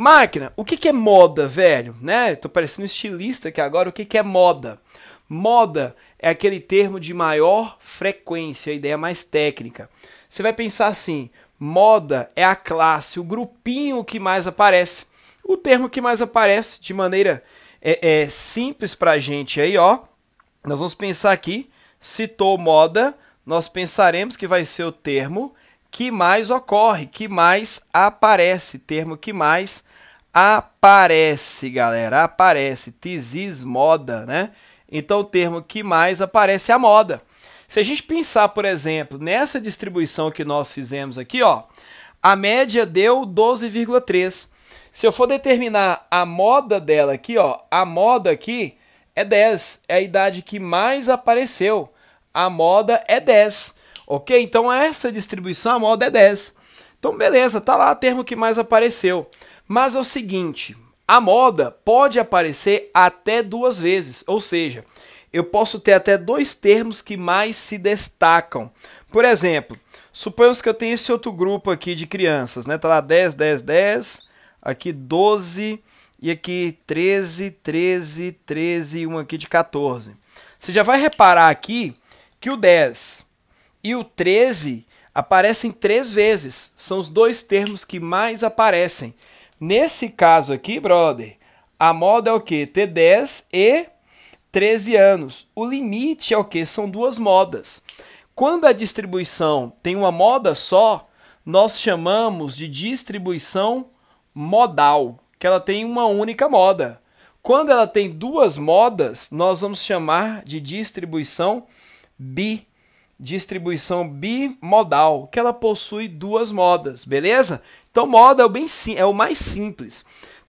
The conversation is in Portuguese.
Máquina, o que, que é moda, velho? Né? Tô parecendo estilista aqui agora. O que, que é moda? Moda é aquele termo de maior frequência, a ideia mais técnica. Você vai pensar assim: moda é a classe, o grupinho que mais aparece. O termo que mais aparece de maneira é, é simples pra gente aí, ó. Nós vamos pensar aqui: citou moda, nós pensaremos que vai ser o termo que mais ocorre, que mais aparece, termo que mais aparece, galera, aparece. Tisis moda, né? Então o termo que mais aparece é a moda. Se a gente pensar, por exemplo, nessa distribuição que nós fizemos aqui, ó, a média deu 12,3. Se eu for determinar a moda dela aqui, ó, a moda aqui é 10, é a idade que mais apareceu. A moda é 10, ok? Então essa distribuição, a moda é 10. Então beleza, tá lá o termo que mais apareceu. Mas é o seguinte, a moda pode aparecer até duas vezes, ou seja, eu posso ter até dois termos que mais se destacam. Por exemplo, suponhamos que eu tenho esse outro grupo aqui de crianças, né? Tá lá 10, 10, 10, aqui 12 e aqui 13, 13, 13 e um aqui de 14. Você já vai reparar aqui que o 10 e o 13 aparecem três vezes. São os dois termos que mais aparecem. Nesse caso aqui, brother, a moda é o quê? Ter 10 e 13 anos. O limite é o quê? São duas modas. Quando a distribuição tem uma moda só, nós chamamos de distribuição modal, que ela tem uma única moda. Quando ela tem duas modas, nós vamos chamar de distribuição bi distribuição bimodal, que ela possui duas modas, beleza? Então moda é o, bem, é o mais simples.